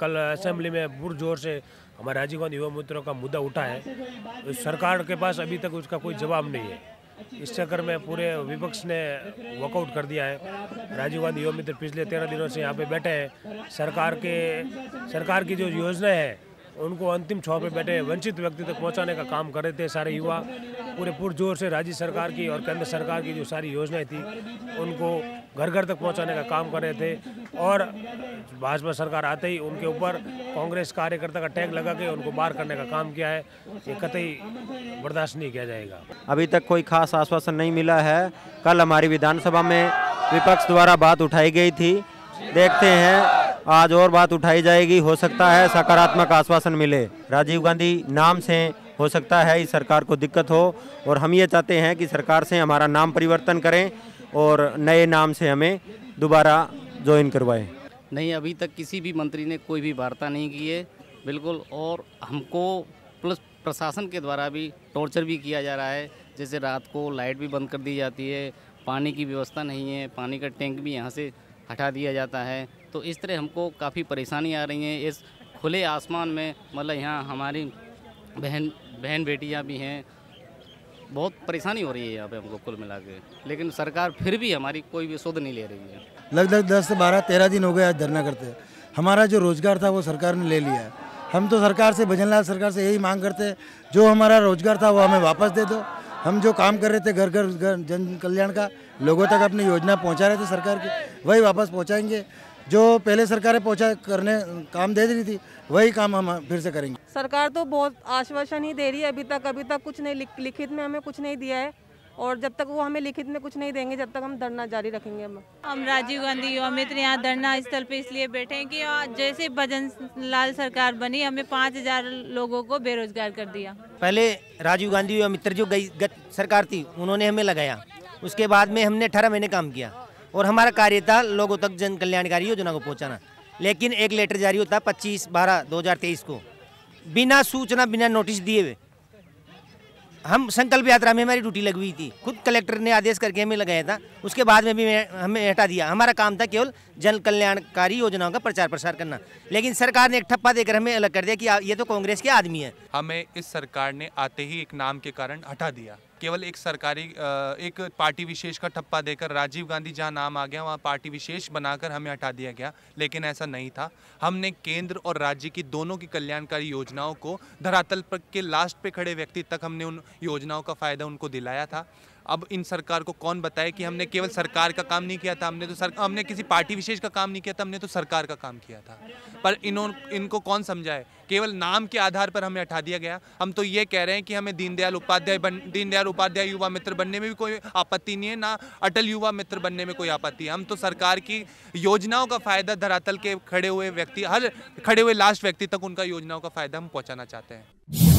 कल असेंबली में पुरजोर से हमारे राजीव गांधी युवा मित्रों का मुद्दा उठा है सरकार के पास अभी तक उसका कोई जवाब नहीं है इस चक्कर में पूरे विपक्ष ने वॉकआउट कर दिया है राजीव गांधी युवा मित्र पिछले तेरह दिनों से यहाँ पे बैठे हैं सरकार के सरकार की जो योजना हैं उनको अंतिम छौ पे बैठे वंचित व्यक्ति तक पहुंचाने का काम कर रहे थे सारे युवा पूरे पुरजोर से राज्य सरकार की और केंद्र सरकार की जो सारी योजनाएं थी उनको घर घर तक पहुंचाने का काम कर रहे थे और भाजपा सरकार आते ही उनके ऊपर कांग्रेस कार्यकर्ता का टैग लगा के उनको बाहर करने का काम किया है ये कतई बर्दाश्त नहीं किया जाएगा अभी तक कोई खास आश्वासन नहीं मिला है कल हमारी विधानसभा में विपक्ष द्वारा बात उठाई गई थी देखते हैं आज और बात उठाई जाएगी हो सकता है सकारात्मक आश्वासन मिले राजीव गांधी नाम से हो सकता है इस सरकार को दिक्कत हो और हम ये चाहते हैं कि सरकार से हमारा नाम परिवर्तन करें और नए नाम से हमें दोबारा ज्वाइन करवाए नहीं अभी तक किसी भी मंत्री ने कोई भी वार्ता नहीं की है बिल्कुल और हमको प्लस प्रशासन के द्वारा भी टॉर्चर भी किया जा रहा है जैसे रात को लाइट भी बंद कर दी जाती है पानी की व्यवस्था नहीं है पानी का टैंक भी यहाँ से हटा दिया जाता है तो इस तरह हमको काफ़ी परेशानी आ रही है इस खुले आसमान में मतलब यहाँ हमारी बहन बहन बेटियाँ भी हैं बहुत परेशानी हो रही है यहाँ पे हमको कुल मिला के लेकिन सरकार फिर भी हमारी कोई भी शोध नहीं ले रही है लगभग दस से बारह तेरह दिन हो गए आज धरना करते हमारा जो रोजगार था वो सरकार ने ले लिया है हम तो सरकार से लाल सरकार से यही मांग करते जो हमारा रोजगार था वो हमें वापस दे दो हम जो काम कर रहे थे घर घर जन कल्याण का लोगों तक अपनी योजना पहुंचा रहे थे सरकार की वही वापस पहुंचाएंगे जो पहले सरकारें पहुंचा करने काम दे रही थी वही काम हम फिर से करेंगे सरकार तो बहुत आश्वासन ही दे रही है अभी तक अभी तक कुछ नहीं लिखित में हमें कुछ नहीं दिया है और जब तक वो हमें लिखित में कुछ नहीं देंगे जब तक हम धरना जारी रखेंगे हम हम राजीव गांधी युवा मित्र यहाँ धरना स्थल पे इसलिए बैठे हैं कि जैसे भजन लाल सरकार बनी हमें पाँच हजार लोगों को बेरोजगार कर दिया पहले राजीव गांधी युवा मित्र जो गई सरकार थी उन्होंने हमें लगाया उसके बाद में हमने अठारह महीने काम किया और हमारा कार्य था लोगों तक जन कल्याणकारी योजना को पहुँचाना लेकिन एक लेटर जारी होता है पच्चीस बारह दो हज़ार तेईस को बिना सूचना बिना नोटिस दिए हुए हम संकल्प यात्रा में हमारी ड्यूटी लगी हुई थी खुद कलेक्टर ने आदेश करके हमें लगाया था उसके बाद में भी हमें हटा दिया हमारा काम था केवल जन कल्याणकारी योजनाओं का प्रचार प्रसार करना लेकिन सरकार ने एक ठप्पा देकर हमें अलग कर दिया कि ये तो कांग्रेस के आदमी है हमें इस सरकार ने आते ही एक नाम के कारण हटा दिया केवल एक सरकारी एक पार्टी विशेष का ठप्पा देकर राजीव गांधी जहाँ नाम आ गया वहाँ पार्टी विशेष बनाकर हमें हटा दिया गया लेकिन ऐसा नहीं था हमने केंद्र और राज्य की दोनों की कल्याणकारी योजनाओं को धरातल पर के लास्ट पे खड़े व्यक्ति तक हमने उन योजनाओं का फ़ायदा उनको दिलाया था अब इन सरकार को कौन बताए कि हमने केवल सरकार का काम नहीं किया था हमने तो सर हमने किसी पार्टी विशेष का काम नहीं किया था हमने तो सरकार का काम किया था पर इन्हों इनको कौन समझाए केवल नाम के आधार पर हमें हटा दिया गया हम तो ये कह रहे हैं कि हमें दीनदयाल उपाध्याय बन दीनदयाल उपाध्याय युवा मित्र बनने में भी कोई आपत्ति नहीं है ना अटल युवा मित्र बनने में कोई आपत्ति है हम तो सरकार की योजनाओं का फ़ायदा धरातल के खड़े हुए व्यक्ति हर खड़े हुए लास्ट व्यक्ति तक उनका योजनाओं का फ़ायदा हम पहुँचाना चाहते हैं